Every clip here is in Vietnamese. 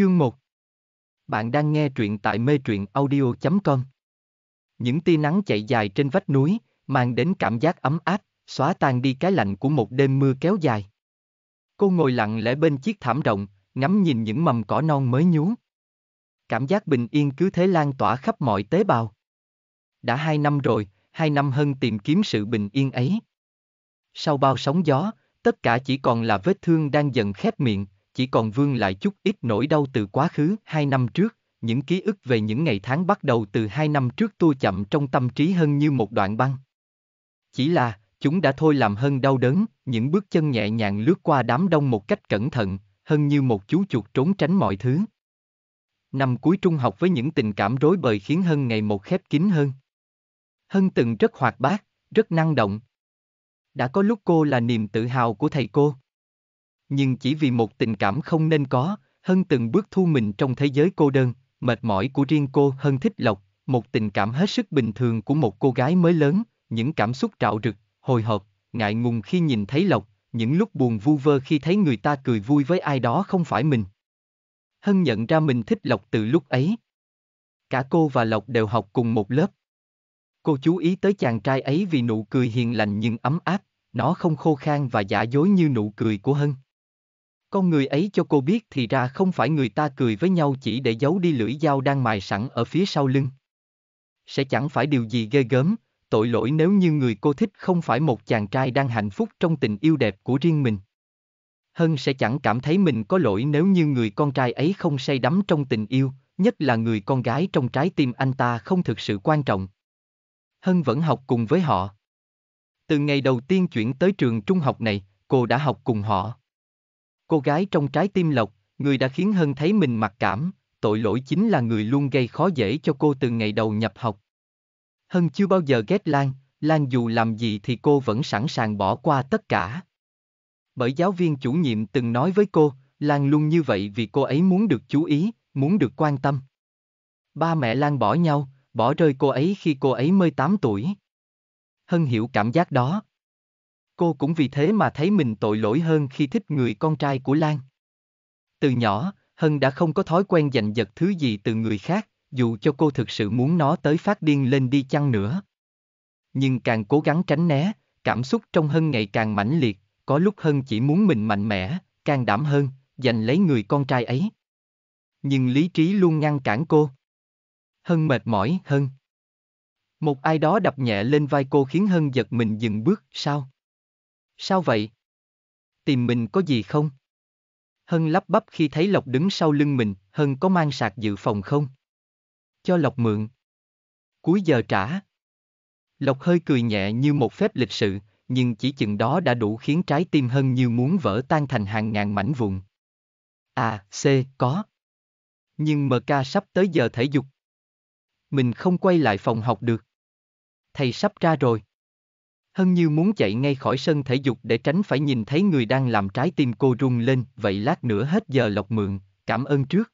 Chương 1 Bạn đang nghe truyện tại mê truyện audio.com Những tia nắng chạy dài trên vách núi, mang đến cảm giác ấm áp, xóa tan đi cái lạnh của một đêm mưa kéo dài. Cô ngồi lặng lẽ bên chiếc thảm rộng, ngắm nhìn những mầm cỏ non mới nhú. Cảm giác bình yên cứ thế lan tỏa khắp mọi tế bào. Đã hai năm rồi, hai năm hơn tìm kiếm sự bình yên ấy. Sau bao sóng gió, tất cả chỉ còn là vết thương đang dần khép miệng, chỉ còn vương lại chút ít nỗi đau từ quá khứ hai năm trước, những ký ức về những ngày tháng bắt đầu từ hai năm trước tua chậm trong tâm trí hơn như một đoạn băng. Chỉ là, chúng đã thôi làm hơn đau đớn, những bước chân nhẹ nhàng lướt qua đám đông một cách cẩn thận, hơn như một chú chuột trốn tránh mọi thứ. Năm cuối trung học với những tình cảm rối bời khiến Hân ngày một khép kín hơn. Hân từng rất hoạt bát, rất năng động. Đã có lúc cô là niềm tự hào của thầy cô nhưng chỉ vì một tình cảm không nên có, Hân từng bước thu mình trong thế giới cô đơn, mệt mỏi của riêng cô Hân thích lộc, một tình cảm hết sức bình thường của một cô gái mới lớn, những cảm xúc trạo rực, hồi hộp, ngại ngùng khi nhìn thấy lộc, những lúc buồn vu vơ khi thấy người ta cười vui với ai đó không phải mình. Hân nhận ra mình thích Lộc từ lúc ấy. Cả cô và Lộc đều học cùng một lớp. Cô chú ý tới chàng trai ấy vì nụ cười hiền lành nhưng ấm áp, nó không khô khan và giả dối như nụ cười của Hân. Con người ấy cho cô biết thì ra không phải người ta cười với nhau chỉ để giấu đi lưỡi dao đang mài sẵn ở phía sau lưng. Sẽ chẳng phải điều gì ghê gớm, tội lỗi nếu như người cô thích không phải một chàng trai đang hạnh phúc trong tình yêu đẹp của riêng mình. Hân sẽ chẳng cảm thấy mình có lỗi nếu như người con trai ấy không say đắm trong tình yêu, nhất là người con gái trong trái tim anh ta không thực sự quan trọng. Hân vẫn học cùng với họ. Từ ngày đầu tiên chuyển tới trường trung học này, cô đã học cùng họ. Cô gái trong trái tim Lộc, người đã khiến Hân thấy mình mặc cảm, tội lỗi chính là người luôn gây khó dễ cho cô từ ngày đầu nhập học. Hân chưa bao giờ ghét Lan, Lan dù làm gì thì cô vẫn sẵn sàng bỏ qua tất cả. Bởi giáo viên chủ nhiệm từng nói với cô, Lan luôn như vậy vì cô ấy muốn được chú ý, muốn được quan tâm. Ba mẹ Lan bỏ nhau, bỏ rơi cô ấy khi cô ấy mới tám tuổi. Hân hiểu cảm giác đó cô cũng vì thế mà thấy mình tội lỗi hơn khi thích người con trai của Lan. Từ nhỏ, Hân đã không có thói quen giành giật thứ gì từ người khác, dù cho cô thực sự muốn nó tới phát điên lên đi chăng nữa. Nhưng càng cố gắng tránh né, cảm xúc trong Hân ngày càng mãnh liệt, có lúc Hân chỉ muốn mình mạnh mẽ, càng đảm hơn, giành lấy người con trai ấy. Nhưng lý trí luôn ngăn cản cô. Hân mệt mỏi, Hân. Một ai đó đập nhẹ lên vai cô khiến Hân giật mình dừng bước, sao? Sao vậy? Tìm mình có gì không? Hân lắp bắp khi thấy Lộc đứng sau lưng mình, Hân có mang sạc dự phòng không? Cho Lộc mượn. Cuối giờ trả. Lộc hơi cười nhẹ như một phép lịch sự, nhưng chỉ chừng đó đã đủ khiến trái tim Hân như muốn vỡ tan thành hàng ngàn mảnh vụn. À, C, có. Nhưng MK sắp tới giờ thể dục. Mình không quay lại phòng học được. Thầy sắp ra rồi. Hân Như muốn chạy ngay khỏi sân thể dục để tránh phải nhìn thấy người đang làm trái tim cô rung lên, vậy lát nữa hết giờ lọc mượn, cảm ơn trước.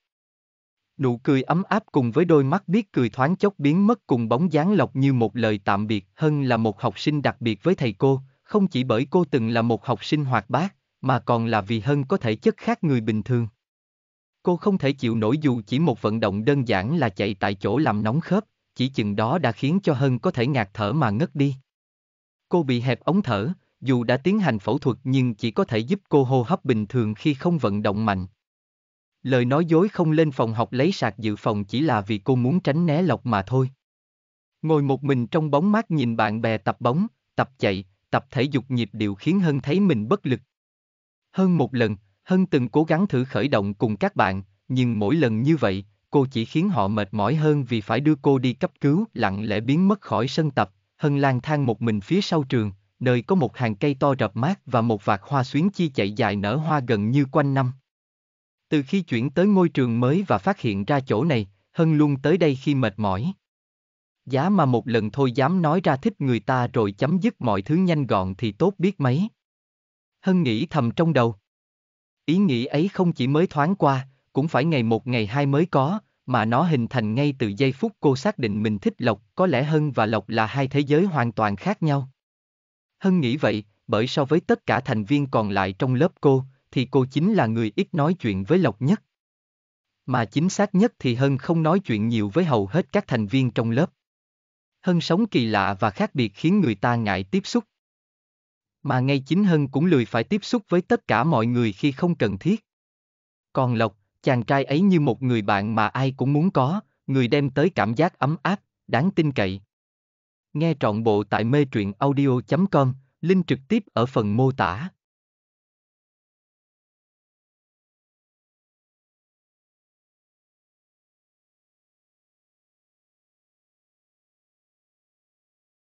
Nụ cười ấm áp cùng với đôi mắt biết cười thoáng chốc biến mất cùng bóng dáng lọc như một lời tạm biệt. Hân là một học sinh đặc biệt với thầy cô, không chỉ bởi cô từng là một học sinh hoạt bát, mà còn là vì Hân có thể chất khác người bình thường. Cô không thể chịu nổi dù chỉ một vận động đơn giản là chạy tại chỗ làm nóng khớp, chỉ chừng đó đã khiến cho Hân có thể ngạt thở mà ngất đi. Cô bị hẹp ống thở, dù đã tiến hành phẫu thuật nhưng chỉ có thể giúp cô hô hấp bình thường khi không vận động mạnh. Lời nói dối không lên phòng học lấy sạc dự phòng chỉ là vì cô muốn tránh né lọc mà thôi. Ngồi một mình trong bóng mát nhìn bạn bè tập bóng, tập chạy, tập thể dục nhịp điệu khiến Hân thấy mình bất lực. Hơn một lần, Hân từng cố gắng thử khởi động cùng các bạn, nhưng mỗi lần như vậy, cô chỉ khiến họ mệt mỏi hơn vì phải đưa cô đi cấp cứu lặng lẽ biến mất khỏi sân tập, Hân lang thang một mình phía sau trường, nơi có một hàng cây to rập mát và một vạt hoa xuyến chi chạy dài nở hoa gần như quanh năm. Từ khi chuyển tới ngôi trường mới và phát hiện ra chỗ này, Hân luôn tới đây khi mệt mỏi. Giá mà một lần thôi dám nói ra thích người ta rồi chấm dứt mọi thứ nhanh gọn thì tốt biết mấy. Hân nghĩ thầm trong đầu. Ý nghĩ ấy không chỉ mới thoáng qua, cũng phải ngày một ngày hai mới có, mà nó hình thành ngay từ giây phút cô xác định mình thích Lộc, có lẽ Hân và Lộc là hai thế giới hoàn toàn khác nhau. Hân nghĩ vậy, bởi so với tất cả thành viên còn lại trong lớp cô, thì cô chính là người ít nói chuyện với Lộc nhất. Mà chính xác nhất thì Hân không nói chuyện nhiều với hầu hết các thành viên trong lớp. Hân sống kỳ lạ và khác biệt khiến người ta ngại tiếp xúc. Mà ngay chính Hân cũng lười phải tiếp xúc với tất cả mọi người khi không cần thiết. Còn Lộc, Chàng trai ấy như một người bạn mà ai cũng muốn có, người đem tới cảm giác ấm áp, đáng tin cậy. Nghe trọn bộ tại mê truyện audio.com, link trực tiếp ở phần mô tả.